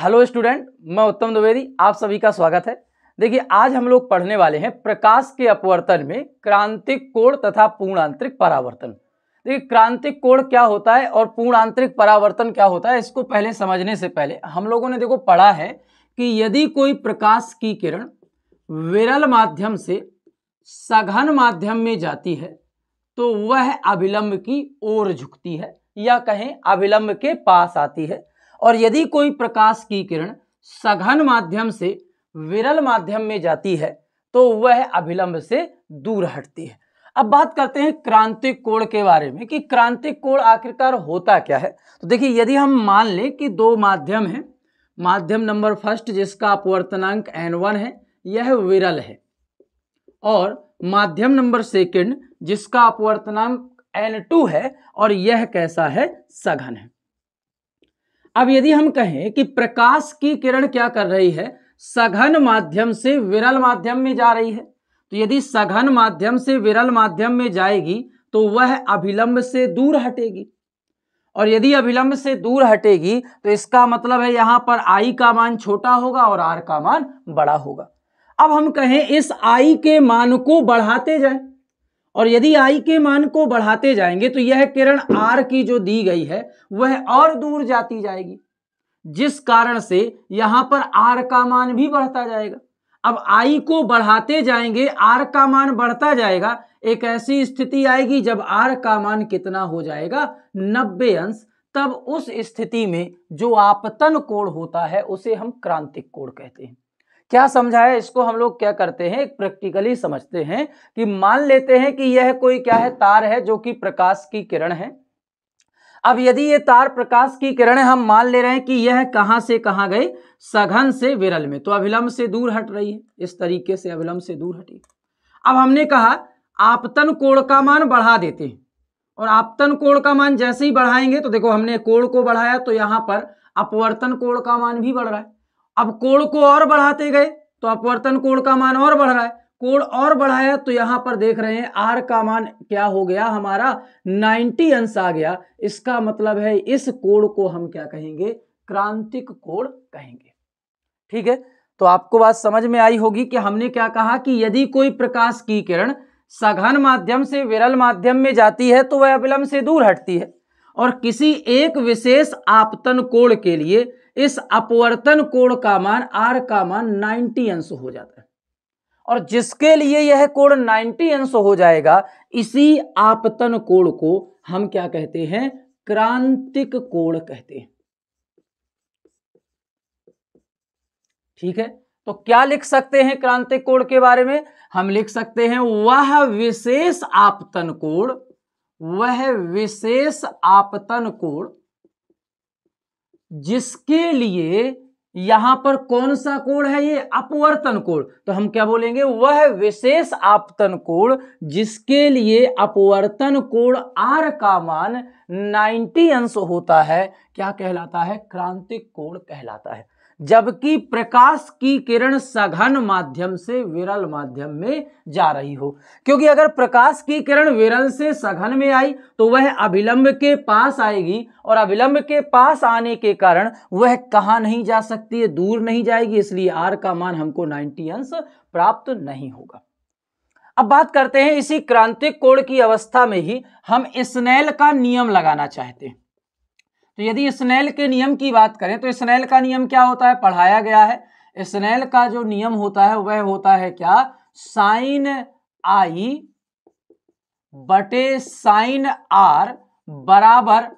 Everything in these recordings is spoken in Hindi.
हेलो स्टूडेंट मैं उत्तम द्विवेदी आप सभी का स्वागत है देखिए आज हम लोग पढ़ने वाले हैं प्रकाश के अपवर्तन में क्रांतिक कोण तथा पूर्णांतरिक परावर्तन देखिए क्रांतिक कोण क्या होता है और पूर्णांतरिक परावर्तन क्या होता है इसको पहले समझने से पहले हम लोगों ने देखो पढ़ा है कि यदि कोई प्रकाश की किरण विरल माध्यम से सघन माध्यम में जाती है तो वह अभिलंब की ओर झुकती है या कहें अभिलंब के पास आती है और यदि कोई प्रकाश की किरण सघन माध्यम से विरल माध्यम में जाती है तो वह अभिलंब से दूर हटती है अब बात करते हैं क्रांतिक कोण के बारे में कि क्रांतिक कोण आखिरकार होता क्या है तो देखिए यदि हम मान लें कि दो माध्यम हैं माध्यम नंबर फर्स्ट जिसका अपवर्तनांक एन वन है यह विरल है और माध्यम नंबर सेकंड जिसका अपवर्तनांक एन टू है और यह कैसा है सघन है अब यदि हम कहें कि प्रकाश की किरण क्या कर रही है सघन माध्यम से विरल माध्यम में जा रही है तो यदि सघन माध्यम से विरल माध्यम में जाएगी तो वह अभिलंब से दूर हटेगी और यदि अभिलंब से दूर हटेगी तो इसका मतलब है यहां पर आई का मान छोटा होगा और आर का मान बड़ा होगा अब हम कहें इस आई के मान को बढ़ाते जाएं और यदि आई के मान को बढ़ाते जाएंगे तो यह किरण आर की जो दी गई है वह और दूर जाती जाएगी जिस कारण से यहां पर आर का मान भी बढ़ता जाएगा अब आई को बढ़ाते जाएंगे आर का मान बढ़ता जाएगा एक ऐसी स्थिति आएगी जब आर का मान कितना हो जाएगा नब्बे अंश तब उस स्थिति में जो आपतन कोण होता है उसे हम क्रांतिक कोण कहते हैं क्या समझा है इसको हम लोग क्या करते हैं प्रैक्टिकली समझते हैं कि मान लेते हैं कि यह कोई क्या है तार है जो कि प्रकाश की किरण है अब यदि ये तार प्रकाश की किरण है हम मान ले रहे हैं कि यह कहां से कहां गई सघन से विरल में तो अभिलंब से दूर हट रही है इस तरीके से अभिलंब से दूर हटी अब हमने कहा आपतन कोण का मान बढ़ा देते हैं और आपतन कोण का मान जैसे ही बढ़ाएंगे तो देखो हमने कोण को बढ़ाया तो यहां पर अपवर्तन कोण का मान भी बढ़ रहा है अब कोण को और बढ़ाते गए तो अपवर्तन कोण का मान और बढ़ रहा है कोण और बढ़ाया तो यहां पर देख रहे हैं आर का मान क्या हो गया हमारा 90 अंश आ गया इसका मतलब है इस कोण को हम क्या कहेंगे क्रांतिक कोण कहेंगे ठीक है तो आपको बात समझ में आई होगी कि हमने क्या कहा कि यदि कोई प्रकाश की किरण सघन माध्यम से विरल माध्यम में जाती है तो वह अविलंब से दूर हटती है और किसी एक विशेष आपतन कोण के लिए इस अपवर्तन कोण का मान आर का मान 90 अंश हो जाता है और जिसके लिए यह कोण 90 अंश हो जाएगा इसी आपतन कोण को हम क्या कहते हैं क्रांतिक कोण कहते हैं ठीक है तो क्या लिख सकते हैं क्रांतिक कोण के बारे में हम लिख सकते हैं वह विशेष आपतन कोण वह विशेष आपतन कोण जिसके लिए यहां पर कौन सा कोण है ये अपवर्तन कोण तो हम क्या बोलेंगे वह विशेष आपतन कोण जिसके लिए अपवर्तन कोण आर का मान 90 अंश होता है क्या कहलाता है क्रांतिक कोण कहलाता है जबकि प्रकाश की किरण सघन माध्यम से विरल माध्यम में जा रही हो क्योंकि अगर प्रकाश की किरण विरल से सघन में आई तो वह अभिलंब के पास आएगी और अभिलंब के पास आने के कारण वह कहाँ नहीं जा सकती है दूर नहीं जाएगी इसलिए आर का मान हमको नाइनटी अंश प्राप्त नहीं होगा अब बात करते हैं इसी क्रांतिक कोण की अवस्था में ही हम स्नेल का नियम लगाना चाहते हैं तो यदि स्नेल के नियम की बात करें तो स्नेल का नियम क्या होता है पढ़ाया गया है स्नेल का जो नियम होता है वह होता है क्या साइन आई बटे साइन आर बराबर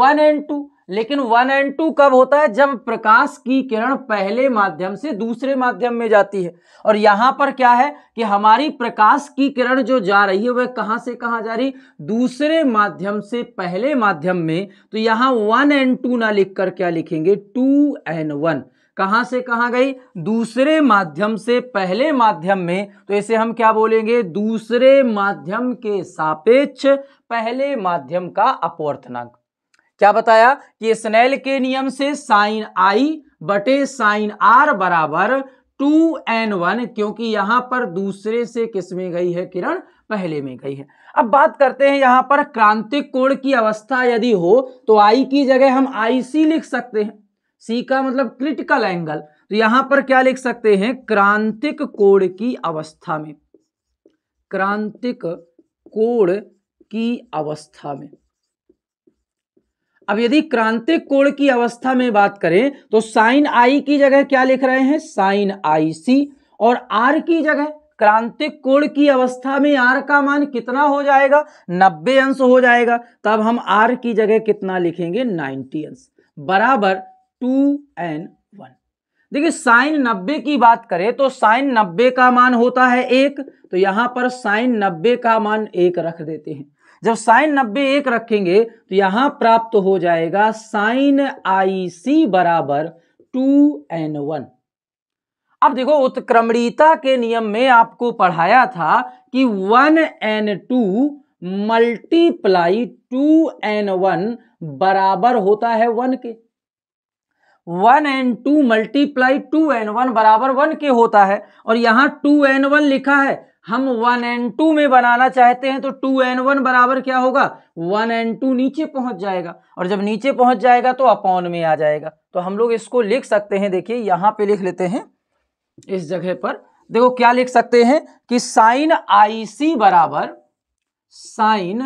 वन एंड टू लेकिन वन एंड टू कब होता है जब प्रकाश की किरण पहले माध्यम से दूसरे माध्यम में जाती है और यहां पर क्या है कि हमारी प्रकाश की किरण जो जा रही है वह कहां से कहां जा रही दूसरे माध्यम से पहले माध्यम में तो यहां वन एंड टू ना लिख कर क्या लिखेंगे टू एंड वन कहां से कहां गई दूसरे माध्यम से पहले माध्यम में तो इसे हम क्या बोलेंगे दूसरे माध्यम के सापेक्ष पहले माध्यम का अपवर्तनांक क्या बताया कि स्नेल के नियम से साइन आई बटे साइन आर बराबर टू एन वन क्योंकि यहां पर दूसरे से किस में गई है किरण पहले में गई है अब बात करते हैं यहां पर क्रांतिक कोण की अवस्था यदि हो तो आई की जगह हम आई सी लिख सकते हैं सी का मतलब क्रिटिकल एंगल तो यहां पर क्या लिख सकते हैं क्रांतिक कोण की अवस्था में क्रांतिक कोण की अवस्था में अब यदि क्रांतिक कोण की अवस्था में बात करें तो साइन आई की जगह क्या लिख रहे हैं साइन आई सी और आर की जगह क्रांतिक कोण की अवस्था में आर का मान कितना हो जाएगा नब्बे अंश हो जाएगा तब हम आर की जगह कितना लिखेंगे नाइनटी अंश बराबर टू एन वन देखिए साइन नब्बे की बात करें तो साइन नब्बे का मान होता है एक तो यहां पर साइन नब्बे का मान एक रख देते हैं जब साइन नब्बे एक रखेंगे तो यहां प्राप्त हो जाएगा साइन आई सी बराबर टू एन वन अब देखो उत्क्रमणीता के नियम में आपको पढ़ाया था कि one N two multiply two N one बराबर होता है वन के one N two multiply two N one बराबर वन के होता है और यहां टू एन वन लिखा है हम वन एन टू में बनाना चाहते हैं तो टू एन वन बराबर क्या होगा वन एन टू नीचे पहुंच जाएगा और जब नीचे पहुंच जाएगा तो अपॉन में आ जाएगा तो हम लोग इसको लिख सकते हैं देखिए यहां पे लिख लेते हैं इस जगह पर देखो क्या लिख सकते हैं कि साइन आई सी बराबर साइन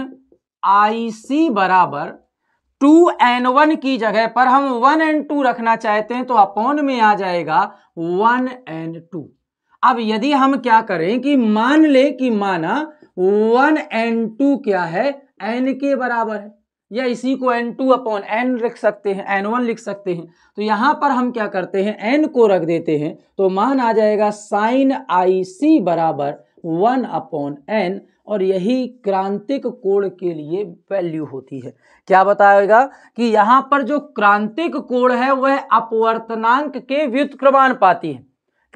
आई सी बराबर टू एन वन की जगह पर हम वन एन टू रखना चाहते हैं तो अपॉन में आ जाएगा वन एन टू अब यदि हम क्या करें कि मान ले कि माना वन एन टू क्या है एन के बराबर है या इसी को एन टू अपॉन एन लिख सकते हैं एन वन लिख सकते हैं तो यहां पर हम क्या करते हैं एन को रख देते हैं तो मान आ जाएगा साइन आई सी बराबर वन अपॉन एन और यही क्रांतिक कोण के लिए वैल्यू होती है क्या बताएगा कि यहाँ पर जो क्रांतिक कोण है वह अपवर्तनांक के व्युत्क्रमानुपाती है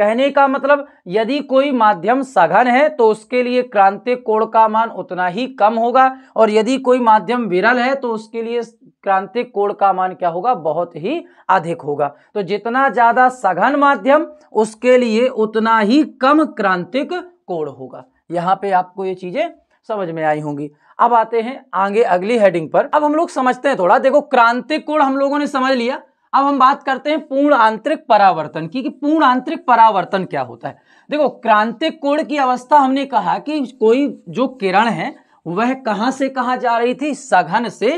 कहने का मतलब यदि कोई माध्यम सघन है तो उसके लिए क्रांति कोण का मान उतना ही कम होगा और यदि कोई माध्यम विरल है तो उसके लिए क्रांतिक कोण का मान क्या होगा बहुत ही अधिक होगा तो जितना ज़्यादा सघन माध्यम उसके लिए उतना ही कम क्रांतिक कोण होगा यहाँ पे आपको ये चीज़ें समझ में आई होंगी अब आते हैं आगे अगली हेडिंग पर अब हम लोग समझते हैं थोड़ा देखो क्रांतिक कोण हम लोगों ने समझ लिया अब हम बात करते हैं पूर्ण आंतरिक परावर्तन की कि पूर्ण आंतरिक परावर्तन क्या होता है देखो क्रांतिक कोण की अवस्था हमने कहा कि कोई जो किरण है वह कहाँ से कहां जा रही थी सघन से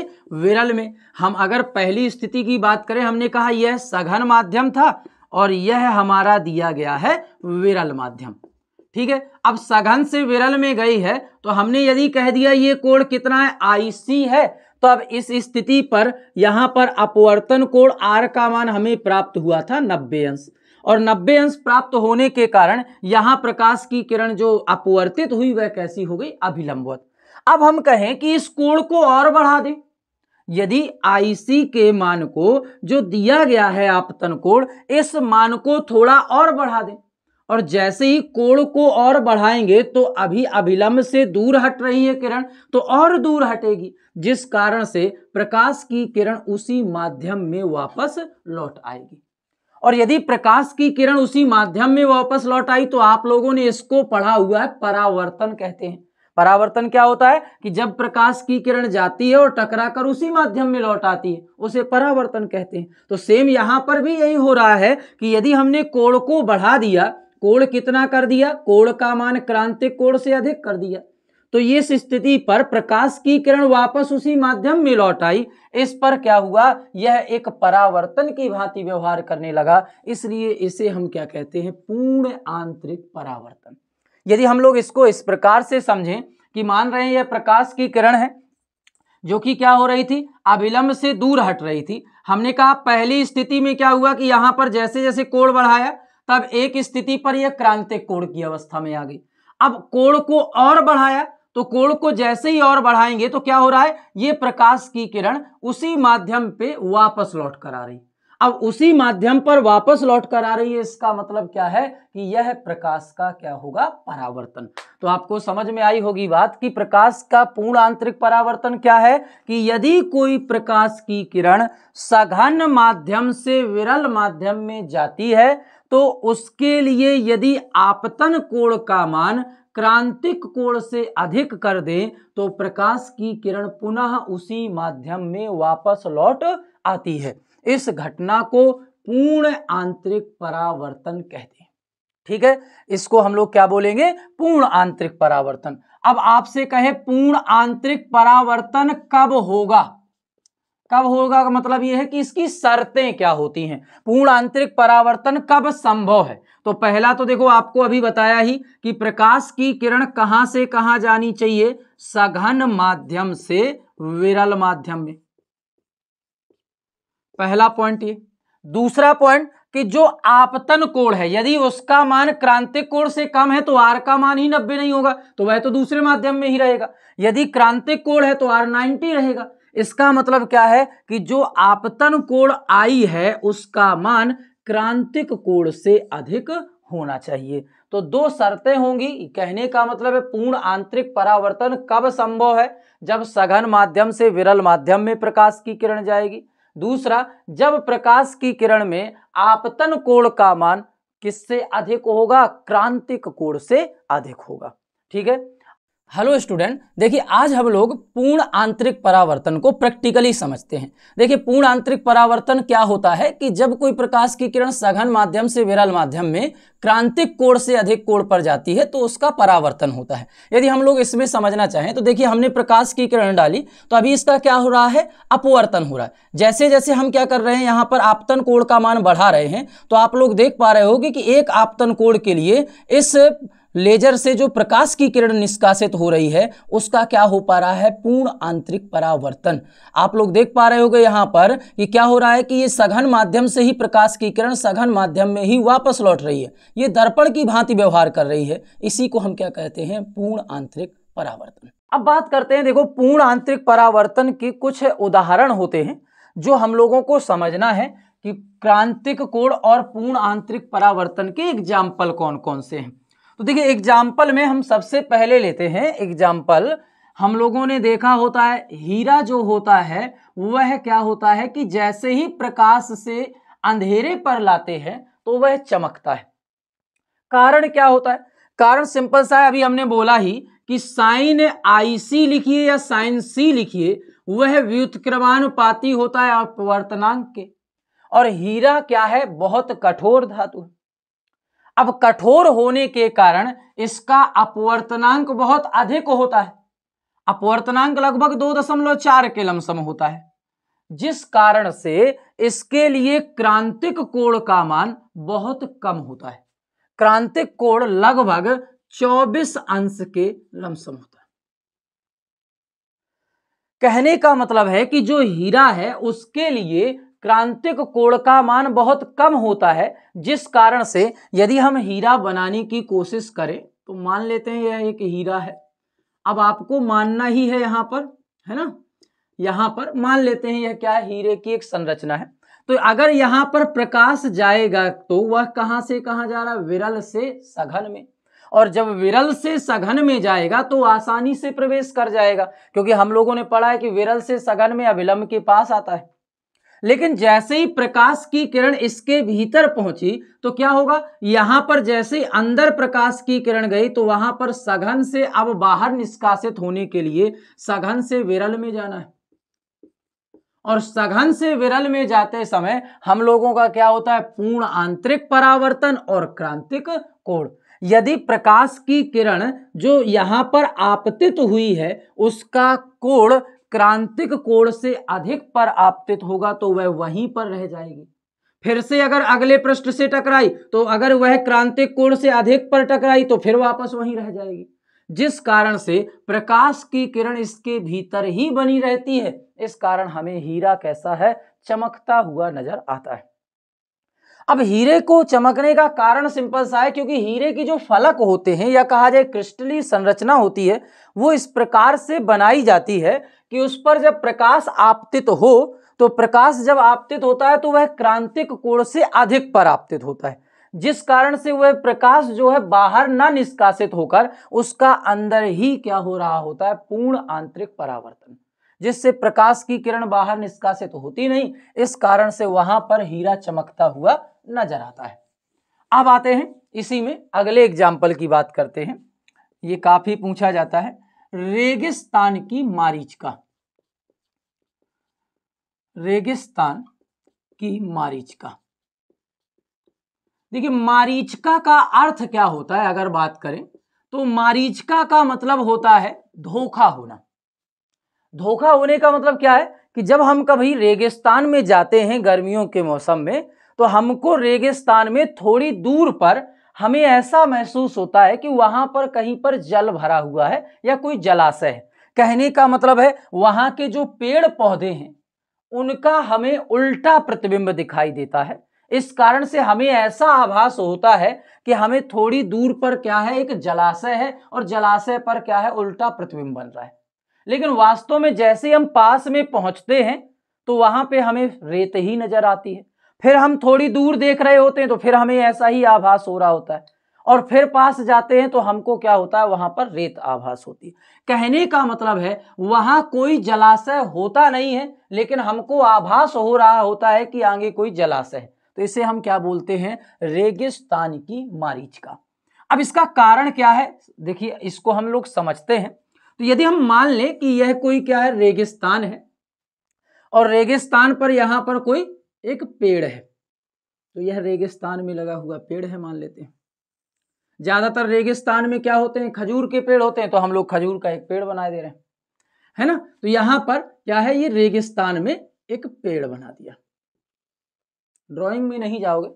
विरल में हम अगर पहली स्थिति की बात करें हमने कहा यह सघन माध्यम था और यह हमारा दिया गया है विरल माध्यम ठीक है अब सघन से विरल में गई है तो हमने यदि कह दिया ये कोण कितना है आईसी है तो अब इस स्थिति पर यहां पर अपवर्तन कोण आर का मान हमें प्राप्त हुआ था नब्बे अंश और नब्बे अंश प्राप्त होने के कारण यहां प्रकाश की किरण जो अपवर्तित हुई वह कैसी हो गई अभिलंबवत अब हम कहें कि इस कोण को और बढ़ा दें यदि आईसी के मान को जो दिया गया है आपतन कोण इस मान को थोड़ा और बढ़ा दें और जैसे ही कोण को और बढ़ाएंगे तो अभी अभिलंब से दूर हट रही है किरण तो और दूर हटेगी जिस कारण से प्रकाश की किरण उसी माध्यम में वापस लौट आएगी और यदि प्रकाश की किरण उसी माध्यम में वापस लौट आई तो आप लोगों ने इसको पढ़ा हुआ है परावर्तन कहते हैं परावर्तन क्या होता है कि जब प्रकाश की किरण जाती है और टकराकर उसी माध्यम में लौट आती है उसे परावर्तन कहते हैं तो सेम यहां पर भी यही हो रहा है कि यदि हमने कोण को बढ़ा दिया कोण कितना कर दिया कोण का मान क्रांतिक कोण से अधिक कर दिया तो इस स्थिति पर प्रकाश की किरण वापस उसी माध्यम में लौट आई इस पर क्या हुआ यह एक परावर्तन की भांति व्यवहार करने लगा इसलिए इसे हम क्या कहते हैं पूर्ण आंतरिक परावर्तन यदि हम लोग इसको इस प्रकार से समझें कि मान रहे हैं यह प्रकाश की किरण है जो कि क्या हो रही थी अविलंब से दूर हट रही थी हमने कहा पहली स्थिति में क्या हुआ कि यहां पर जैसे जैसे कोड़ बढ़ाया तब एक स्थिति पर यह क्रांतिक कोण की अवस्था में आ गई अब कोण को और बढ़ाया तो कोण को जैसे ही और बढ़ाएंगे तो क्या हो रहा है ये प्रकाश की किरण उसी माध्यम पे वापस लौट कर आ रही अब उसी माध्यम पर वापस लौट कर आ रही है इसका मतलब क्या है कि यह प्रकाश का क्या होगा परावर्तन तो आपको समझ में आई होगी बात कि प्रकाश का पूर्ण आंतरिक परावर्तन क्या है कि यदि कोई प्रकाश की किरण सघन माध्यम से विरल माध्यम में जाती है तो उसके लिए यदि आपतन कोण का मान क्रांतिक कोण से अधिक कर दें तो प्रकाश की किरण पुनः उसी माध्यम में वापस लौट आती है इस घटना को पूर्ण आंतरिक परावर्तन कहते हैं ठीक है इसको हम लोग क्या बोलेंगे पूर्ण आंतरिक परावर्तन अब आपसे कहे पूर्ण आंतरिक परावर्तन कब होगा कब होगा का मतलब यह है कि इसकी शर्तें क्या होती हैं पूर्ण आंतरिक परावर्तन कब संभव है तो पहला तो देखो आपको अभी बताया ही कि प्रकाश की किरण कहां से कहां जानी चाहिए सघन माध्यम से विरल माध्यम में पहला पॉइंट ये दूसरा पॉइंट कि जो आपतन कोण है यदि उसका मान क्रांतिक कोण से कम है तो आर का मान ही नब्बे नहीं होगा तो वह तो दूसरे माध्यम में ही रहेगा यदि क्रांतिक कोण है तो आर नाइनटी रहेगा इसका मतलब क्या है कि जो आपतन कोण आई है उसका मान क्रांतिक कोण से अधिक होना चाहिए तो दो शर्तें होंगी कहने का मतलब है पूर्ण आंतरिक परावर्तन कब संभव है जब सघन माध्यम से विरल माध्यम में प्रकाश की किरण जाएगी दूसरा जब प्रकाश की किरण में आपतन कोण का मान किससे अधिक होगा क्रांतिक कोण से अधिक होगा ठीक है हेलो स्टूडेंट देखिए आज हम लोग पूर्ण आंतरिक परावर्तन को प्रैक्टिकली समझते हैं देखिए पूर्ण आंतरिक परावर्तन क्या होता है कि जब कोई प्रकाश की किरण सघन माध्यम से विरल माध्यम में क्रांतिक कोण से अधिक कोण पर जाती है तो उसका परावर्तन होता है यदि हम लोग इसमें समझना चाहें तो देखिए हमने प्रकाश की किरण डाली तो अभी इसका क्या हो रहा है अपवर्तन हो रहा है जैसे जैसे हम क्या कर रहे हैं यहाँ पर आपतन कोण का मान बढ़ा रहे हैं तो आप लोग देख पा रहे होगी कि एक आपतन कोण के लिए इस लेजर से जो प्रकाश की किरण निष्कासित हो रही है उसका क्या हो पा रहा है पूर्ण आंतरिक परावर्तन आप लोग देख पा रहे गए यहाँ पर कि क्या हो रहा है कि ये सघन माध्यम से ही प्रकाश की किरण सघन माध्यम में ही वापस लौट रही है ये दर्पण की भांति व्यवहार कर रही है इसी को हम क्या कहते हैं पूर्ण आंतरिक परावर्तन अब बात करते हैं देखो पूर्ण आंतरिक परावर्तन के कुछ उदाहरण होते हैं जो हम लोगों को समझना है कि क्रांतिक कोण और पूर्ण आंतरिक परावर्तन के एग्जाम्पल कौन कौन से हैं तो देखिए एग्जाम्पल में हम सबसे पहले लेते हैं एग्जाम्पल हम लोगों ने देखा होता है हीरा जो होता है वह क्या होता है कि जैसे ही प्रकाश से अंधेरे पर लाते हैं तो वह चमकता है कारण क्या होता है कारण सिंपल सा है अभी हमने बोला ही कि साइन आई सी लिखिए या साइन सी लिखिए वह व्युतक्रमानुपाती होता है अपवर्तनांक के और हीरा क्या है बहुत कठोर धातु है अब कठोर होने के कारण इसका अपवर्तनांक बहुत अधिक होता है अपवर्तनांक लगभग दो दशमलव चार के लमसम होता है जिस कारण से इसके लिए क्रांतिक कोण का मान बहुत कम होता है क्रांतिक कोण लगभग 24 अंश के लमसम होता है कहने का मतलब है कि जो हीरा है उसके लिए क्रांतिक कोण का मान बहुत कम होता है जिस कारण से यदि हम हीरा बनाने की कोशिश करें तो मान लेते हैं यह एक हीरा है अब आपको मानना ही है यहाँ पर है ना यहाँ पर मान लेते हैं यह क्या है हीरे की एक संरचना है तो अगर यहाँ पर प्रकाश जाएगा तो वह कहाँ से कहाँ जा रहा है विरल से सघन में और जब विरल से सघन में जाएगा तो आसानी से प्रवेश कर जाएगा क्योंकि हम लोगों ने पढ़ा है कि विरल से सघन में अविलंब के पास आता है लेकिन जैसे ही प्रकाश की किरण इसके भीतर पहुंची तो क्या होगा यहां पर जैसे ही अंदर प्रकाश की किरण गई तो वहां पर सघन से अब बाहर निष्कासित होने के लिए सघन से विरल में जाना है और सघन से विरल में जाते समय हम लोगों का क्या होता है पूर्ण आंतरिक परावर्तन और क्रांतिक कोण यदि प्रकाश की किरण जो यहां पर आपतित हुई है उसका कोण क्रांतिक कोण से अधिक पर आपतित होगा तो वह वहीं पर रह जाएगी फिर से अगर अगले पृष्ठ से टकराई तो अगर वह क्रांतिक कोण से अधिक पर टकराई तो फिर वापस वहीं रह जाएगी जिस कारण से प्रकाश की किरण इसके भीतर ही बनी रहती है इस कारण हमें हीरा कैसा है चमकता हुआ नजर आता है अब हीरे को चमकने का कारण सिंपल सा है क्योंकि हीरे की जो फलक होते हैं या कहा जाए क्रिस्टली संरचना होती है वो इस प्रकार से बनाई जाती है कि उस पर जब प्रकाश आपतित हो तो प्रकाश जब आपतित होता है तो वह क्रांतिक कोण से अधिक पर आपतित होता है जिस कारण से वह प्रकाश जो है बाहर ना निष्कासित होकर उसका अंदर ही क्या हो रहा होता है पूर्ण आंतरिक परावर्तन जिससे प्रकाश की किरण बाहर निष्कासित होती नहीं इस कारण से वहां पर हीरा चमकता हुआ नजर आता है अब आते हैं इसी में अगले एग्जाम्पल की बात करते हैं ये काफी पूछा जाता है रेगिस्तान की मारीचिका रेगिस्तान की मारीचिका देखिए मारीचिका का अर्थ क्या होता है अगर बात करें तो मारीचिका का मतलब होता है धोखा होना धोखा होने का मतलब क्या है कि जब हम कभी रेगिस्तान में जाते हैं गर्मियों के मौसम में तो हमको रेगिस्तान में थोड़ी दूर पर हमें ऐसा महसूस होता है कि वहाँ पर कहीं पर जल भरा हुआ है या कोई जलाशय है कहने का मतलब है वहाँ के जो पेड़ पौधे हैं उनका हमें उल्टा प्रतिबिंब दिखाई देता है इस कारण से हमें ऐसा आभास होता है कि हमें थोड़ी दूर पर क्या है एक जलाशय है और जलाशय पर क्या है उल्टा प्रतिबिंब बन रहा है लेकिन वास्तव में जैसे हम पास में पहुंचते हैं तो वहां पे हमें रेत ही नजर आती है फिर हम थोड़ी दूर देख रहे होते हैं तो फिर हमें ऐसा ही आभास हो रहा होता है और फिर पास जाते हैं तो हमको क्या होता है वहां पर रेत आभास होती है कहने का मतलब है वहां कोई जलाशय होता नहीं है लेकिन हमको आभास हो रहा होता है कि आगे कोई जलाशय है तो इसे हम क्या बोलते हैं रेगिस्तान की मारीच का अब इसका कारण क्या है देखिए इसको हम लोग समझते हैं तो यदि हम मान लें कि यह कोई क्या है रेगिस्तान है और रेगिस्तान पर यहां पर कोई एक पेड़ है तो यह रेगिस्तान में लगा हुआ पेड़ है मान लेते हैं ज़्यादातर रेगिस्तान में क्या होते हैं खजूर के पेड़ होते हैं तो हम लोग खजूर का एक पेड़ बना दे रहे हैं है ना तो यहाँ पर क्या है ये रेगिस्तान में एक पेड़ बना दिया ड्राइंग में नहीं जाओगे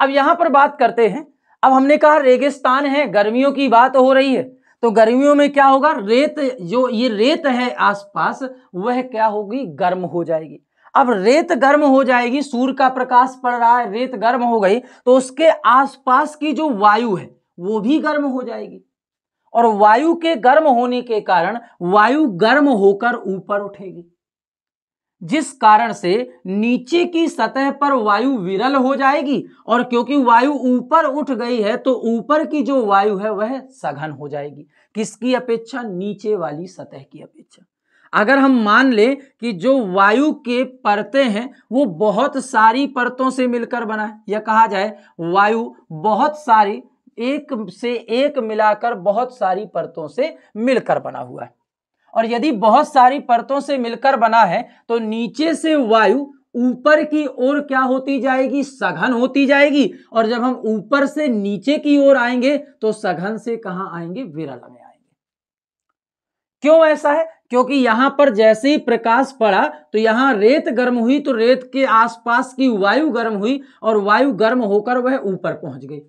अब यहां पर बात करते हैं अब हमने कहा रेगिस्तान है गर्मियों की बात हो रही है तो गर्मियों में क्या होगा रेत जो ये रेत है आसपास वह क्या होगी गर्म हो जाएगी अब रेत गर्म हो जाएगी सूर्य का प्रकाश पड़ रहा है रेत गर्म हो गई तो उसके आसपास की जो वायु है वो भी गर्म हो जाएगी और वायु के गर्म होने के कारण वायु गर्म होकर ऊपर उठेगी जिस कारण से नीचे की सतह पर वायु विरल हो जाएगी और क्योंकि वायु ऊपर उठ गई है तो ऊपर की जो वायु है वह सघन हो जाएगी किसकी अपेक्षा नीचे वाली सतह की अपेक्षा अगर हम मान लें कि जो वायु के परतें हैं वो बहुत सारी परतों से मिलकर बना है या कहा जाए वायु बहुत सारी एक से एक मिलाकर बहुत सारी परतों से मिलकर बना हुआ है और यदि बहुत सारी परतों से मिलकर बना है तो नीचे से वायु ऊपर की ओर क्या होती जाएगी सघन होती जाएगी और जब हम ऊपर से नीचे की ओर आएंगे तो सघन से कहाँ आएंगे विरल में क्यों ऐसा है क्योंकि यहां पर जैसे ही प्रकाश पड़ा तो यहाँ रेत गर्म हुई तो रेत के आसपास की वायु गर्म हुई और वायु गर्म होकर वह ऊपर पहुंच गई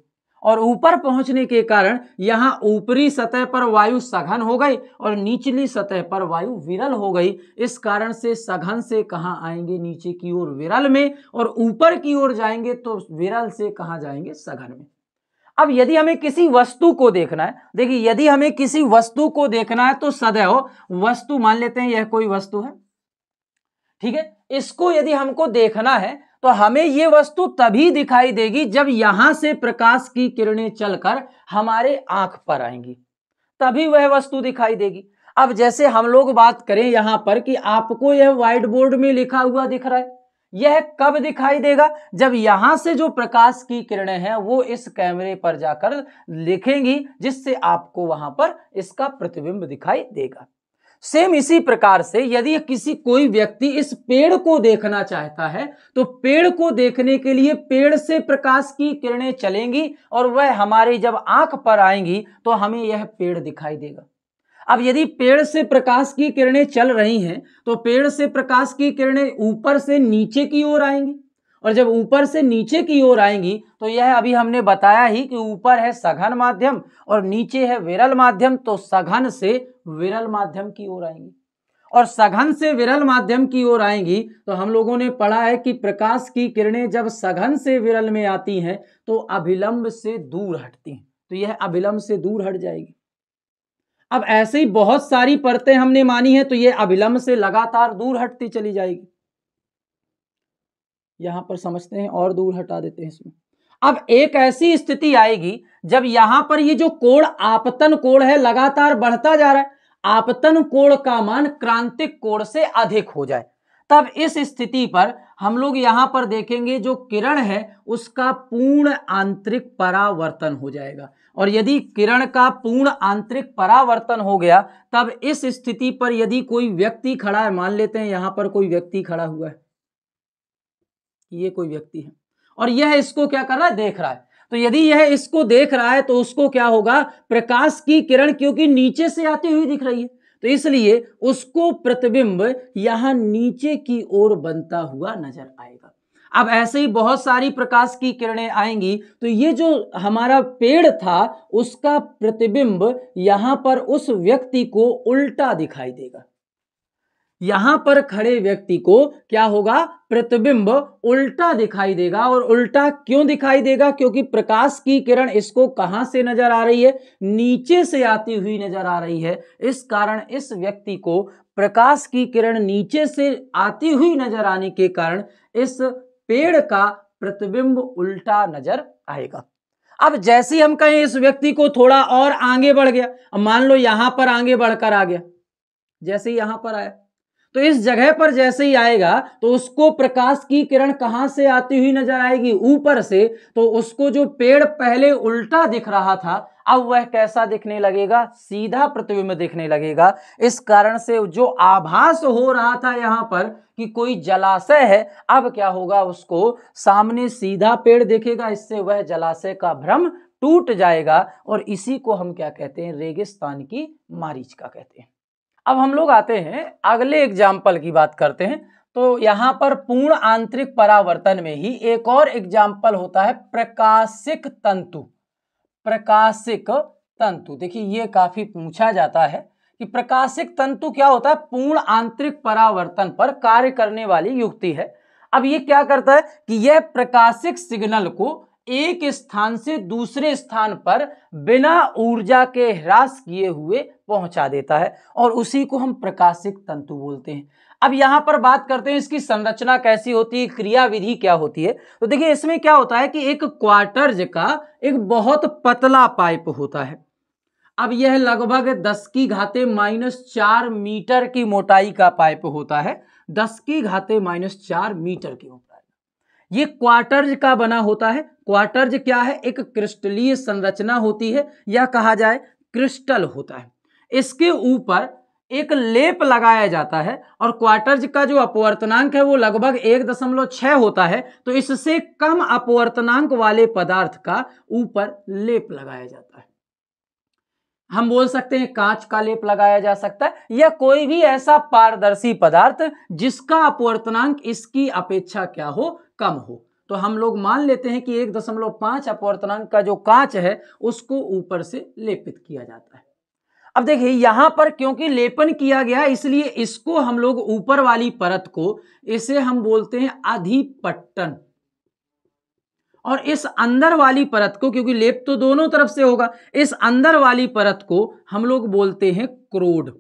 और ऊपर पहुंचने के कारण यहाँ ऊपरी सतह पर वायु सघन हो गई और निचली सतह पर वायु विरल हो गई इस कारण से सघन से कहाँ आएंगे नीचे की ओर विरल में और ऊपर की ओर जाएंगे तो विरल से कहाँ जाएंगे सघन में अब यदि हमें किसी वस्तु को देखना है देखिए यदि हमें किसी वस्तु को देखना है तो सदैव वस्तु मान लेते हैं यह कोई वस्तु है ठीक है इसको यदि हमको देखना है तो हमें ये वस्तु तभी दिखाई देगी जब यहां से प्रकाश की किरणें चलकर हमारे आंख पर आएंगी तभी वह वस्तु दिखाई देगी अब जैसे हम लोग बात करें यहां पर कि आपको यह व्हाइट बोर्ड में लिखा हुआ दिख रहा है यह कब दिखाई देगा जब यहां से जो प्रकाश की किरणें हैं वो इस कैमरे पर जाकर लिखेंगी जिससे आपको वहां पर इसका प्रतिबिंब दिखाई देगा सेम इसी प्रकार से यदि किसी कोई व्यक्ति इस पेड़ को देखना चाहता है तो पेड़ को देखने के लिए पेड़ से प्रकाश की किरणें चलेंगी और वह हमारी जब आंख पर आएंगी तो हमें यह पेड़ दिखाई देगा अब यदि पेड़ से प्रकाश की किरणें चल रही हैं तो पेड़ से प्रकाश की किरणें ऊपर से नीचे की ओर आएंगी और जब ऊपर से नीचे की ओर आएंगी तो यह अभी हमने बताया ही कि ऊपर है सघन माध्यम और नीचे है विरल माध्यम तो सघन से विरल माध्यम की ओर आएंगी और सघन से विरल माध्यम की ओर आएंगी तो हम लोगों ने पढ़ा है कि प्रकाश की किरणें जब सघन से विरल में आती हैं तो अभिलंब से दूर हटती हैं तो यह अभिलंब से दूर हट जाएगी अब ऐसे ही बहुत सारी परतें हमने मानी है तो ये अभिलंब से लगातार दूर हटती चली जाएगी यहां पर समझते हैं और दूर हटा देते हैं इसमें अब एक ऐसी स्थिति आएगी जब यहां पर ये जो कोण आपतन कोण है लगातार बढ़ता जा रहा है आपतन कोण का मान क्रांतिक कोण से अधिक हो जाए तब इस स्थिति पर हम लोग यहां पर देखेंगे जो किरण है उसका पूर्ण आंतरिक परावर्तन हो जाएगा और यदि किरण का पूर्ण आंतरिक परावर्तन हो गया तब इस स्थिति पर यदि कोई व्यक्ति खड़ा है मान लेते हैं यहां पर कोई व्यक्ति खड़ा हुआ है ये कोई व्यक्ति है और यह इसको क्या कर रहा है देख रहा है तो यदि यह इसको देख रहा है तो उसको क्या होगा प्रकाश की किरण क्योंकि नीचे से आती हुई दिख रही है तो इसलिए उसको प्रतिबिंब यहां नीचे की ओर बनता हुआ नजर आएगा अब ऐसे ही बहुत सारी प्रकाश की किरणें आएंगी तो ये जो हमारा पेड़ था उसका प्रतिबिंब यहां पर उस व्यक्ति को उल्टा दिखाई देगा यहां पर खड़े व्यक्ति को क्या होगा प्रतिबिंब उल्टा दिखाई देगा और उल्टा क्यों दिखाई देगा क्योंकि प्रकाश की किरण इसको कहां से नजर आ रही है नीचे से आती हुई नजर आ रही है इस कारण इस व्यक्ति को प्रकाश की किरण नीचे से आती हुई नजर आने के कारण इस पेड़ का प्रतिबिंब उल्टा नजर आएगा अब जैसे हम कहें इस व्यक्ति को थोड़ा और आगे बढ़ गया अब मान लो यहां पर आगे बढ़कर आ गया जैसे यहां पर आया तो इस जगह पर जैसे ही आएगा तो उसको प्रकाश की किरण कहां से आती हुई नजर आएगी ऊपर से तो उसको जो पेड़ पहले उल्टा दिख रहा था अब वह कैसा दिखने लगेगा सीधा प्रतिबिंब दिखने लगेगा इस कारण से जो आभास हो रहा था यहाँ पर कि कोई जलाशय है अब क्या होगा उसको सामने सीधा पेड़ देखेगा इससे वह जलाशय का भ्रम टूट जाएगा और इसी को हम क्या कहते हैं रेगिस्तान की मारीच का कहते हैं अब हम लोग आते हैं अगले एग्जाम्पल की बात करते हैं तो यहाँ पर पूर्ण आंतरिक परावर्तन में ही एक और एग्जाम्पल होता है प्रकाशिक तंतु प्रकाशिक तंतु देखिए ये काफी पूछा जाता है कि प्रकाशिक तंतु क्या होता है पूर्ण आंतरिक परावर्तन पर कार्य करने वाली युक्ति है अब ये क्या करता है कि यह प्रकाशिक सिग्नल को एक स्थान से दूसरे स्थान पर बिना ऊर्जा के ह्रास किए हुए पहुंचा देता है और उसी को हम प्रकाशिक तंतु बोलते हैं अब यहां पर बात करते हैं इसकी संरचना कैसी होती है क्रियाविधि क्या होती है तो देखिए इसमें क्या होता है कि एक क्वार्टर्ज का एक बहुत पतला पाइप होता है अब यह लगभग 10 की घाते माइनस चार मीटर की मोटाई का पाइप होता है 10 की घाते माइनस चार मीटर की मोटाई ये क्वार्टर्ज का बना होता है क्वार्टर्ज क्या है एक क्रिस्टलीय संरचना होती है या कहा जाए क्रिस्टल होता है इसके ऊपर एक लेप लगाया जाता है और क्वार्टर्ज का जो अपवर्तनांक है वो लगभग एक दशमलव छह होता है तो इससे कम अपवर्तनांक वाले पदार्थ का ऊपर लेप लगाया जाता है हम बोल सकते हैं कांच का लेप लगाया जा सकता है या कोई भी ऐसा पारदर्शी पदार्थ जिसका अपवर्तनांक इसकी अपेक्षा क्या हो कम हो तो हम लोग मान लेते हैं कि एक दशमलव पांच अपवर्तनांक का जो कांच है उसको ऊपर से लेपित किया जाता है अब देखिए यहां पर क्योंकि लेपन किया गया इसलिए इसको हम लोग ऊपर वाली परत को इसे हम बोलते हैं अधिपट्टन और इस अंदर वाली परत को क्योंकि लेप तो दोनों तरफ से होगा इस अंदर वाली परत को हम लोग बोलते हैं क्रोड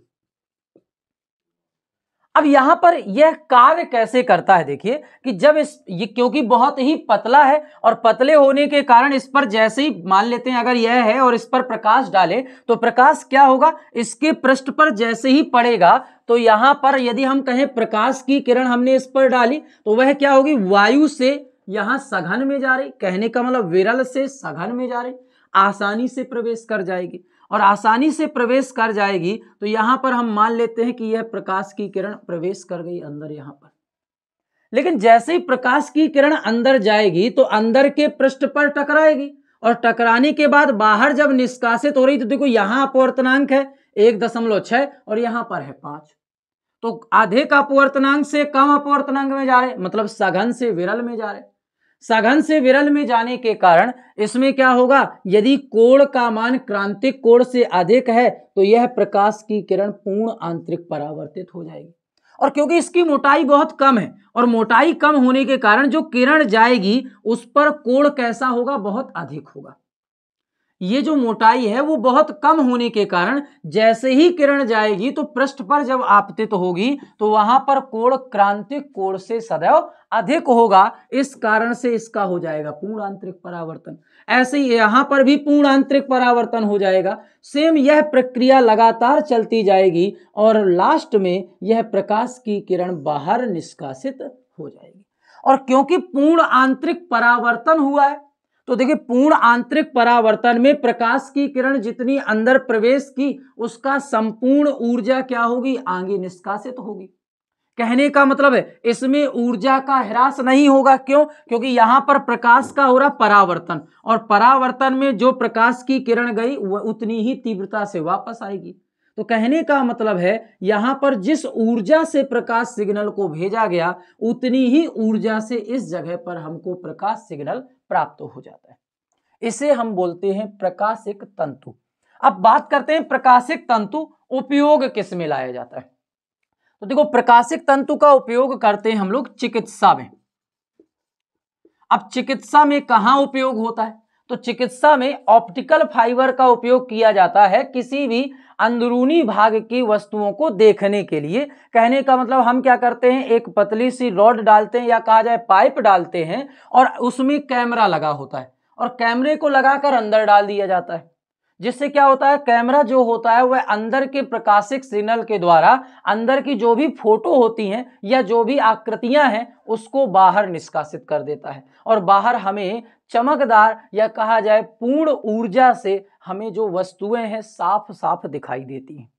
अब यहां पर यह कार्य कैसे करता है देखिए कि जब इस ये क्योंकि बहुत ही पतला है और पतले होने के कारण इस पर जैसे ही मान लेते हैं अगर यह है और इस पर प्रकाश डाले तो प्रकाश क्या होगा इसके पृष्ठ पर जैसे ही पड़ेगा तो यहां पर यदि हम कहें प्रकाश की किरण हमने इस पर डाली तो वह क्या होगी वायु से यहां सघन में जा रहे कहने का मतलब विरल से सघन में जा रहे आसानी से प्रवेश कर जाएगी और आसानी से प्रवेश कर जाएगी तो यहां पर हम मान लेते हैं कि यह प्रकाश की किरण प्रवेश कर गई अंदर यहां पर लेकिन जैसे ही प्रकाश की किरण अंदर जाएगी तो अंदर के पृष्ठ पर टकराएगी और टकराने के बाद बाहर जब निष्कासित हो रही तो देखो यहां अपवर्तनांक है एक दशमलव छ और यहां पर है पांच तो आधे का अपवर्तनांक से कम अपवर्तनांक में जा रहे मतलब सघन से विरल में जा रहे सघन से विरल में जाने के कारण इसमें क्या होगा यदि कोण का मान क्रांतिक कोण से अधिक है तो यह प्रकाश की किरण पूर्ण आंतरिक परावर्तित हो जाएगी और क्योंकि इसकी मोटाई बहुत कम है और मोटाई कम होने के कारण जो किरण जाएगी उस पर कोण कैसा होगा बहुत अधिक होगा ये जो मोटाई है वो बहुत कम होने के कारण जैसे ही किरण जाएगी तो पृष्ठ पर जब आपतित तो होगी तो वहां पर कोण क्रांतिक कोण से सदैव अधिक होगा इस कारण से इसका हो जाएगा पूर्ण आंतरिक परावर्तन ऐसे ही यहां पर भी पूर्ण आंतरिक परावर्तन हो जाएगा सेम यह प्रक्रिया लगातार चलती जाएगी और लास्ट में यह प्रकाश की किरण बाहर निष्कासित हो जाएगी और क्योंकि पूर्ण आंतरिक परावर्तन हुआ है तो देखिए पूर्ण आंतरिक परावर्तन में प्रकाश की किरण जितनी अंदर प्रवेश की उसका संपूर्ण ऊर्जा क्या होगी आगे निष्कासित होगी कहने का मतलब है इसमें ऊर्जा का ह्रास नहीं होगा क्यों क्योंकि यहां पर प्रकाश का हो रहा परावर्तन और परावर्तन में जो प्रकाश की किरण गई वह उतनी ही तीव्रता से वापस आएगी तो कहने का मतलब है यहां पर जिस ऊर्जा से प्रकाश सिग्नल को भेजा गया उतनी ही ऊर्जा से इस जगह पर हमको प्रकाश सिग्नल प्राप्त हो जाता है इसे हम बोलते हैं प्रकाशिक तंतु अब बात करते हैं प्रकाशिक तंतु उपयोग किस में लाया जाता है तो देखो प्रकाशिक तंतु का उपयोग करते हैं हम लोग चिकित्सा में अब चिकित्सा में कहा उपयोग होता है तो चिकित्सा में ऑप्टिकल फाइबर का उपयोग किया जाता है किसी भी अंदरूनी भाग की वस्तुओं को देखने के लिए कहने का मतलब हम क्या करते हैं एक पतली सी रॉड डालते हैं या कहा जाए पाइप डालते हैं और उसमें कैमरा लगा होता है और कैमरे को लगाकर अंदर डाल दिया जाता है जिससे क्या होता है कैमरा जो होता है वह अंदर के प्रकाशिक सिग्नल के द्वारा अंदर की जो भी फोटो होती हैं या जो भी आकृतियां हैं उसको बाहर निष्कासित कर देता है और बाहर हमें चमकदार या कहा जाए पूर्ण ऊर्जा से हमें जो वस्तुएं हैं साफ साफ दिखाई देती हैं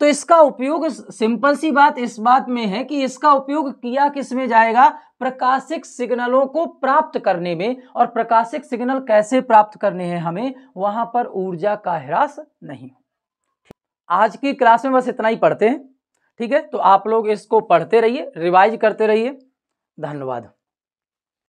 तो इसका उपयोग सिंपल सी बात इस बात में है कि इसका उपयोग किया किस में जाएगा प्रकाशिक सिग्नलों को प्राप्त करने में और प्रकाशिक सिग्नल कैसे प्राप्त करने हैं हमें वहां पर ऊर्जा का ह्रास नहीं आज की क्लास में बस इतना ही पढ़ते हैं ठीक है तो आप लोग इसको पढ़ते रहिए रिवाइज करते रहिए धन्यवाद